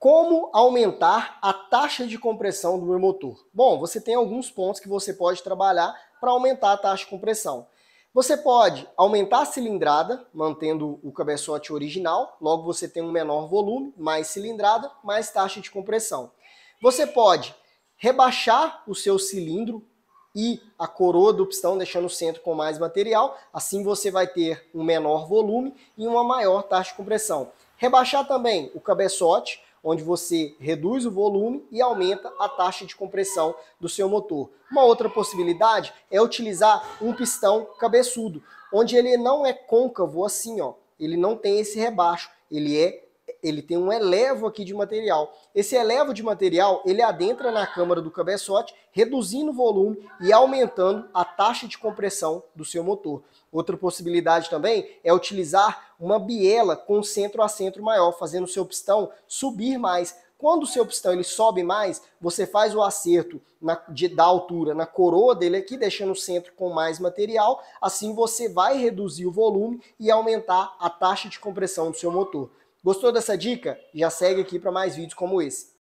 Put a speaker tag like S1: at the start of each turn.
S1: Como aumentar a taxa de compressão do meu motor? Bom, você tem alguns pontos que você pode trabalhar para aumentar a taxa de compressão. Você pode aumentar a cilindrada, mantendo o cabeçote original, logo você tem um menor volume, mais cilindrada, mais taxa de compressão. Você pode rebaixar o seu cilindro e a coroa do pistão, deixando o centro com mais material, assim você vai ter um menor volume e uma maior taxa de compressão. Rebaixar também o cabeçote, onde você reduz o volume e aumenta a taxa de compressão do seu motor. Uma outra possibilidade é utilizar um pistão cabeçudo, onde ele não é côncavo assim, ó, ele não tem esse rebaixo, ele é ele tem um elevo aqui de material. Esse elevo de material, ele adentra na câmara do cabeçote, reduzindo o volume e aumentando a taxa de compressão do seu motor. Outra possibilidade também é utilizar uma biela com centro a centro maior, fazendo o seu pistão subir mais, quando o seu pistão ele sobe mais, você faz o acerto na, de, da altura na coroa dele aqui, deixando o centro com mais material. Assim você vai reduzir o volume e aumentar a taxa de compressão do seu motor. Gostou dessa dica? Já segue aqui para mais vídeos como esse.